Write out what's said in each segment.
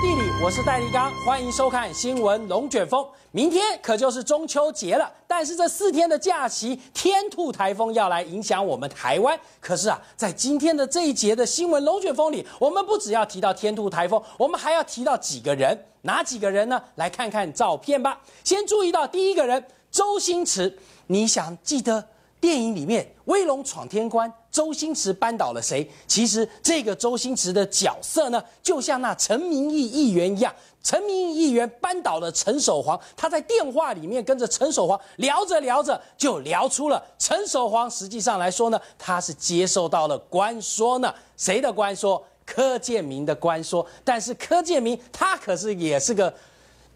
地理，我是戴立刚，欢迎收看新闻龙卷风。明天可就是中秋节了，但是这四天的假期，天兔台风要来影响我们台湾。可是啊，在今天的这一节的新闻龙卷风里，我们不只要提到天兔台风，我们还要提到几个人，哪几个人呢？来看看照片吧。先注意到第一个人，周星驰。你想记得电影里面《威龙闯天关》？周星驰扳倒了谁？其实这个周星驰的角色呢，就像那陈明义议员一样。陈明义议员扳倒了陈守煌，他在电话里面跟着陈守煌聊着聊着，就聊出了陈守煌。实际上来说呢，他是接受到了官说呢，谁的官说？柯建明的官说。但是柯建明他可是也是个。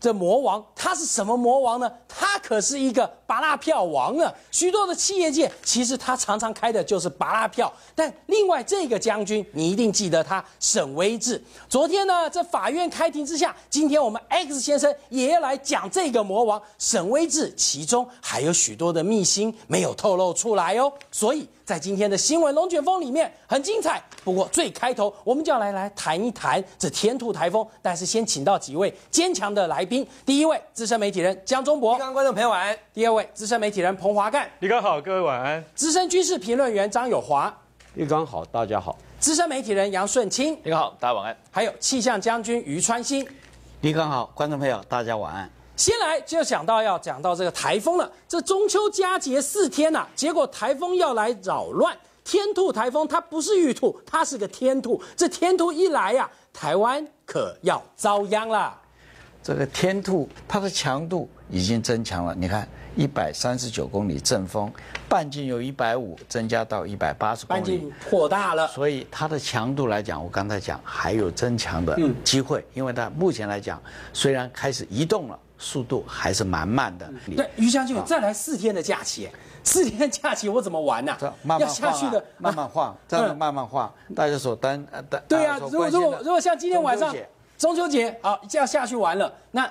这魔王他是什么魔王呢？他可是一个拔拉票王啊！许多的企业界其实他常常开的就是拔拉票。但另外这个将军你一定记得他沈威智。昨天呢在法院开庭之下，今天我们 X 先生也要来讲这个魔王沈威智，其中还有许多的秘辛没有透露出来哦。所以。在今天的新闻龙卷风里面很精彩，不过最开头我们就要来来谈一谈这天兔台风。但是先请到几位坚强的来宾，第一位资深媒体人江中博，刚刚，观众朋友晚安；第二位资深媒体人彭华干，李刚好，各位晚安；资深军事评论员张友华，李刚好，大家好；资深媒体人杨顺清，李刚好，大家晚安；还有气象将军于川新，李刚好，观众朋友大家晚安。先来就想到要讲到这个台风了。这中秋佳节四天呐，结果台风要来扰乱。天兔台风它不是玉兔，它是个天兔。这天兔一来呀，台湾可要遭殃了。这个天兔它的强度已经增强了，你看一百三十九公里阵风，半径有一百五，增加到一百八十公里，扩大了。所以它的强度来讲，我刚才讲还有增强的机会，因为它目前来讲虽然开始移动了。速度还是蛮慢的。对，于将军，再来四天的假期，四天假期我怎么玩呢？慢慢要下去的 慢慢晃，这样慢慢晃。大家所担呃单，对啊，如果如果如果像今天晚上中秋节，好，要下去玩了，那。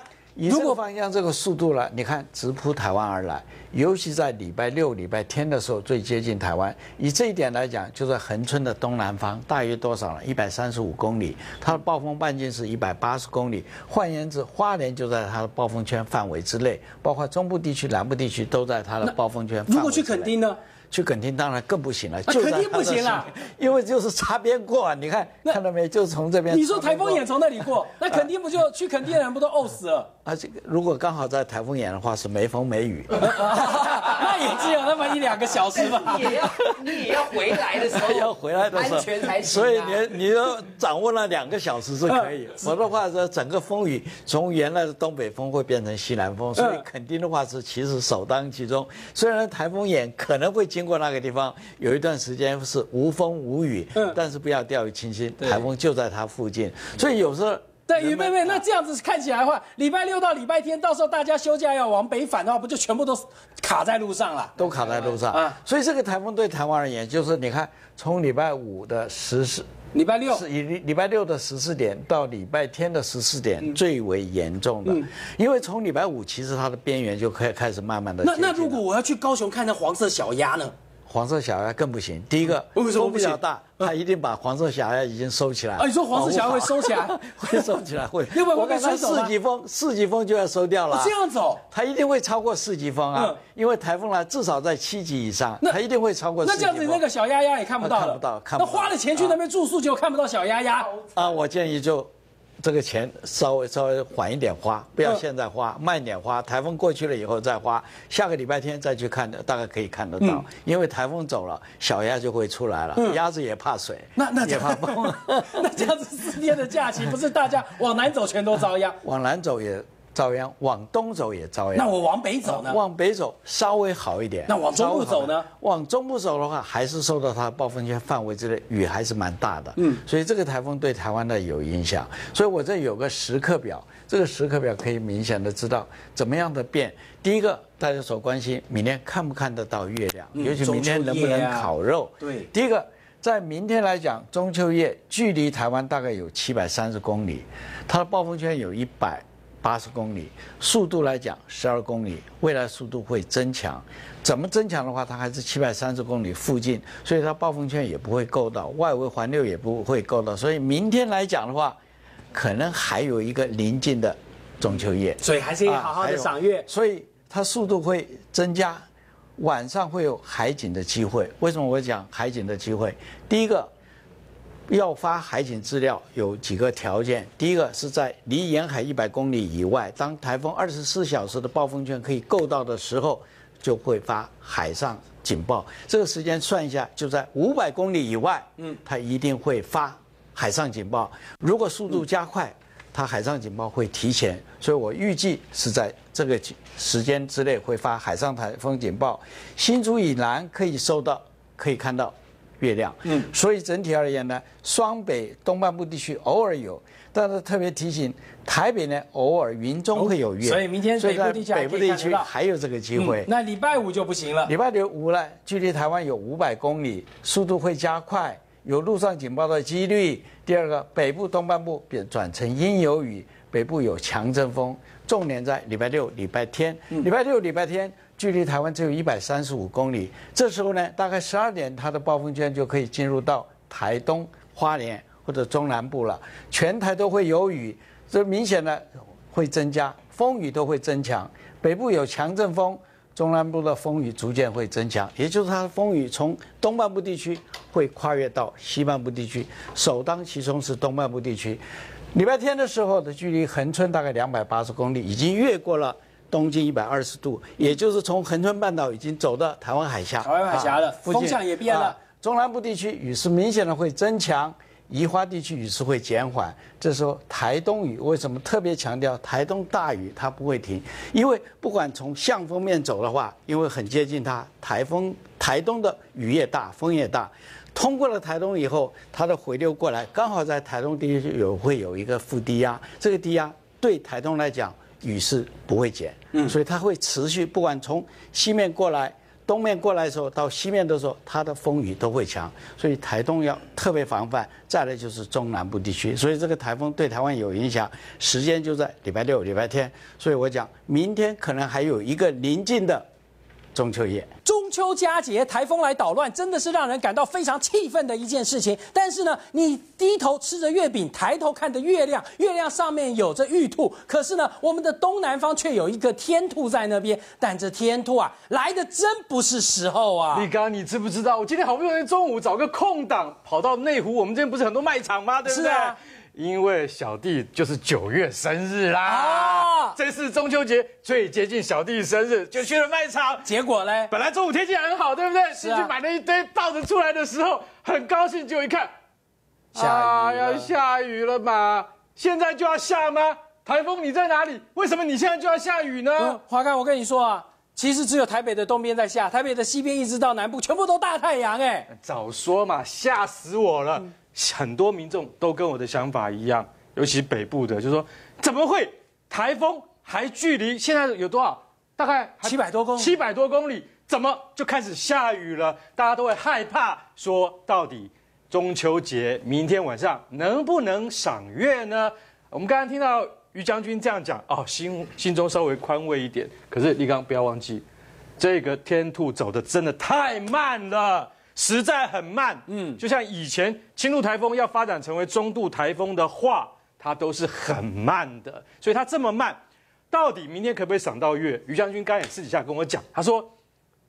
如果方向这个速度了，你看直扑台湾而来，尤其在礼拜六、礼拜天的时候最接近台湾。以这一点来讲，就在恒春的东南方，大约多少呢？一百三十五公里。它的暴风半径是一百八十公里，换言之，花莲就在它的暴风圈范围之内，包括中部地区、南部地区都在它的暴风圈。如果去垦丁呢？去垦丁当然更不行了，就肯定不行了，因为就是擦边过。啊！你看，看到没？就是从这边。你说台风眼从那里过，那肯定不就去垦丁的人不都呕死了？啊，这个如果刚好在台风眼的话，是没风没雨，那也只有那么一两个小时吧。也要你也要回来的时候要回来的时候安全才行。所以你你要掌握了两个小时是可以。我的话这整个风雨从原来的东北风会变成西南风，所以垦丁的话是其实首当其冲。虽然台风眼可能会。经过那个地方有一段时间是无风无雨，但是不要掉以轻心，台风就在它附近。所以有时候对雨妹妹，那这样子看起来的话，礼拜六到礼拜天，到时候大家休假要往北返的话，不就全部都卡在路上了？都卡在路上。所以这个台风对台湾而言，就是你看，从礼拜五的十四。礼拜六，是以礼礼拜六的十四点到礼拜天的十四点最为严重的，因为从礼拜五其实它的边缘就可以开始慢慢的。那那如果我要去高雄看那黄色小鸭呢？黄色小鸭更不行，第一个风比较大，他一定把黄色小鸭已经收起来。啊，你说黄色小鸭会收起来？会收起来？会？因为我感觉四级风，四级风就要收掉了。这样走，它一定会超过四级风啊，因为台风呢至少在七级以上，它一定会超过四级那这样子那个小鸭鸭也看不到了，看不到，看不到。那花了钱去那边住宿就看不到小鸭鸭。啊，我建议就。这个钱稍微稍微缓一点花，不要现在花，慢一点花。台风过去了以后再花，下个礼拜天再去看，大概可以看得到。因为台风走了，小鸭就会出来了。鸭子也怕水，那那也怕风。那这样子四天的假期，不是大家往南走全都遭殃？往南走也。遭殃，往东走也遭殃。那我往北走呢？往北走稍微好一点。那往中部走呢？往中部走的话，还是受到它暴风圈范围之内雨还是蛮大的。嗯，所以这个台风对台湾的有影响。所以我这有个时刻表，这个时刻表可以明显的知道怎么样的变。第一个大家所关心，明天看不看得到月亮？嗯。尤其明天能不能烤肉？对。第一个，在明天来讲，中秋夜距离台湾大概有七百三十公里，它的暴风圈有一百。八十公里速度来讲，十二公里，未来速度会增强。怎么增强的话，它还是七百三十公里附近，所以它暴风圈也不会够到，外围环流也不会够到。所以明天来讲的话，可能还有一个临近的中秋夜，所以还是要好好的赏月。所以它速度会增加，晚上会有海景的机会。为什么我讲海景的机会？第一个。要发海警资料有几个条件，第一个是在离沿海一百公里以外，当台风二十四小时的暴风圈可以够到的时候，就会发海上警报。这个时间算一下，就在五百公里以外，嗯，它一定会发海上警报。如果速度加快，它海上警报会提前，所以我预计是在这个时间之内会发海上台风警报。新竹以南可以收到，可以看到。月亮，嗯，所以整体而言呢，双北东半部地区偶尔有，但是特别提醒台北呢，偶尔云中会有月，所以明天北部地区还有这个机会。那礼拜五就不行了，礼拜五呢，距离台湾有五百公里，速度会加快，有陆上警报的几率。第二个，北部东半部变转成阴有雨，北部有强阵风，重点在礼拜六、礼拜天，礼拜六、礼拜天。距离台湾只有一百三十五公里，这时候呢，大概十二点，它的暴风圈就可以进入到台东、花莲或者中南部了，全台都会有雨，这明显的会增加风雨都会增强，北部有强阵风，中南部的风雨逐渐会增强，也就是它的风雨从东半部地区会跨越到西半部地区，首当其冲是东半部地区，礼拜天的时候，它距离恒春大概两百八十公里，已经越过了。东经一百二十度，也就是从恒春半岛已经走到台湾海峡，台湾海峡的风向也变了。中南部地区雨势明显的会增强，宜花地区雨势会减缓。这时候台东雨为什么特别强调台东大雨它不会停？因为不管从向风面走的话，因为很接近它，台风台东的雨也大，风也大。通过了台东以后，它的回流过来，刚好在台东地区有会有一个副低压，这个低压对台东来讲。雨势不会减，所以它会持续。不管从西面过来、东面过来的时候，到西面的时候，它的风雨都会强，所以台东要特别防范。再来就是中南部地区，所以这个台风对台湾有影响，时间就在礼拜六、礼拜天。所以我讲，明天可能还有一个临近的。中秋夜，中秋佳节，台风来捣乱，真的是让人感到非常气愤的一件事情。但是呢，你低头吃着月饼，抬头看着月亮，月亮上面有着玉兔，可是呢，我们的东南方却有一个天兔在那边。但这天兔啊，来的真不是时候啊！李刚，你知不知道，我今天好不容易中午找个空档，跑到内湖，我们这边不是很多卖场吗？对不对？因为小弟就是九月生日啦。这是中秋节最接近小弟生日，就去了卖场。结果呢？本来中午天气很好，对不对？是去买了一堆，抱着出来的时候，很高兴。就一看，下雨，下雨了吧？现在就要下吗？台风你在哪里？为什么你现在就要下雨呢？华哥，我跟你说啊，其实只有台北的东边在下，台北的西边一直到南部，全部都大太阳。哎，早说嘛，吓死我了！很多民众都跟我的想法一样，尤其北部的，就说怎么会？台风还距离现在有多少？大概七百多公七百多公里，怎么就开始下雨了？大家都会害怕。说到底，中秋节明天晚上能不能赏月呢？我们刚刚听到于将军这样讲，哦，心心中稍微宽慰一点。可是立刚不要忘记，这个天兔走的真的太慢了，实在很慢。嗯，就像以前轻度台风要发展成为中度台风的话。它都是很慢的，所以它这么慢，到底明天可不可以赏到月？于将军刚也私底下跟我讲，他说，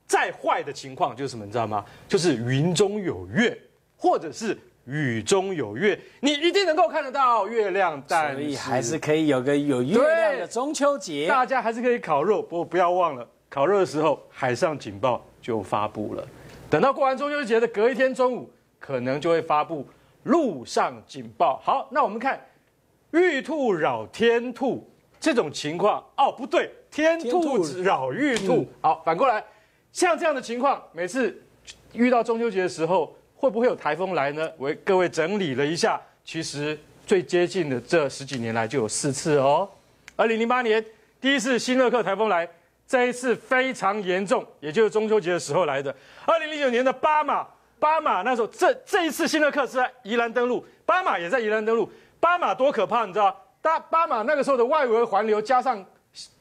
再坏的情况就是什么，你知道吗？就是云中有月，或者是雨中有月，你一定能够看得到月亮，但还是可以有个有月亮的中秋节，大家还是可以烤肉，不过不要忘了，烤肉的时候海上警报就发布了，等到过完中秋节的隔一天中午，可能就会发布陆上警报。好，那我们看。玉兔扰天兔这种情况哦，不对，天兔扰玉兔。好，反过来，像这样的情况，每次遇到中秋节的时候，会不会有台风来呢？为各位整理了一下，其实最接近的这十几年来就有四次哦。二零零八年第一次新乐克台风来，这一次非常严重，也就是中秋节的时候来的。二零零九年的巴马，巴马那时候这这一次新乐克是在宜兰登陆，巴马也在宜兰登陆。巴马多可怕，你知道大巴马那个时候的外围环流加上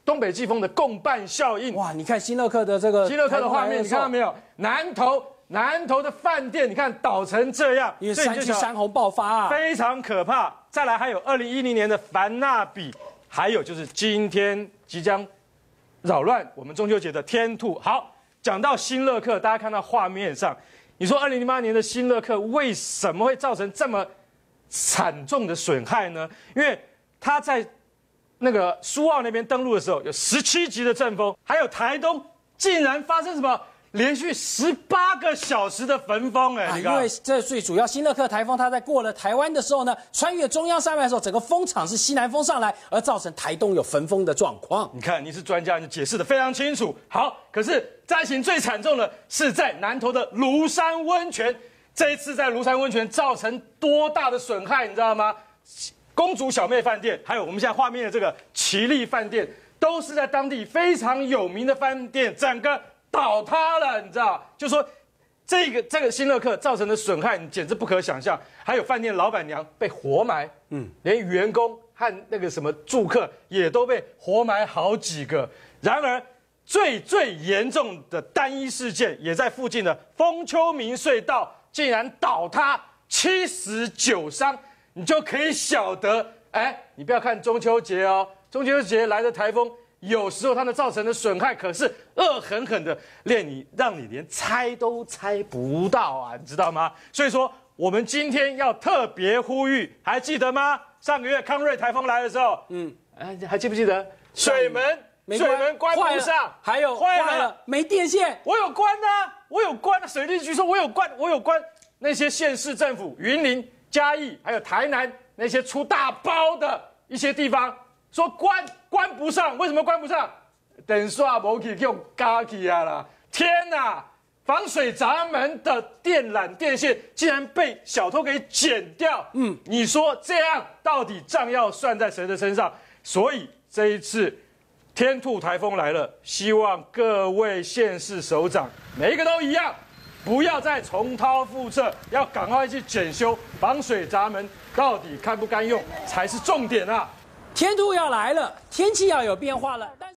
东北季风的共伴效应，哇！你看新乐克的这个，新乐克的画面，你看到没有？南投南投的饭店，你看倒成这样，这就是山洪爆发啊，非常可怕。再来还有二零一零年的凡纳比，还有就是今天即将扰乱我们中秋节的天兔。好，讲到新乐克，大家看到画面上，你说二零零八年的新乐克为什么会造成这么？惨重的损害呢，因为他在那个苏澳那边登陆的时候有十七级的阵风，还有台东竟然发生什么连续十八个小时的焚风，哎，因为这最主要新乐克台风它在过了台湾的时候呢，穿越中央山脉的时候，整个风场是西南风上来，而造成台东有焚风的状况。你看，你是专家，你解释的非常清楚。好，可是灾情最惨重的是在南投的庐山温泉。这一次在庐山温泉造成多大的损害，你知道吗？公主小妹饭店，还有我们现在画面的这个奇力饭店，都是在当地非常有名的饭店，整个倒塌了。你知道，就说这个这个新乐客造成的损害，你简直不可想象。还有饭店老板娘被活埋，嗯，连员工和那个什么住客也都被活埋好几个。然而，最最严重的单一事件也在附近的枫丘明隧道。竟然倒塌七十九伤，你就可以晓得。哎，你不要看中秋节哦，中秋节来的台风，有时候它的造成的损害可是恶狠狠的，练你让你连猜都猜不到啊，你知道吗？所以说，我们今天要特别呼吁，还记得吗？上个月康瑞台风来的时候，嗯，哎，还记不记得水门？水门关不上，还有坏了没电线？我有关呐，我有关。水利局说我有关，我有关。那些县市政府、云林、嘉义，还有台南那些出大包的一些地方，说关关不上，为什么关不上？等于下，我可以用嘎去啊啦，天呐，防水闸门的电缆电线竟然被小偷给剪掉。嗯，你说这样到底账要算在谁的身上？所以这一次。天兔台风来了，希望各位县市首长每一个都一样，不要再重蹈覆辙，要赶快去检修防水闸门，到底该不该用才是重点啊！天兔要来了，天气要有变化了。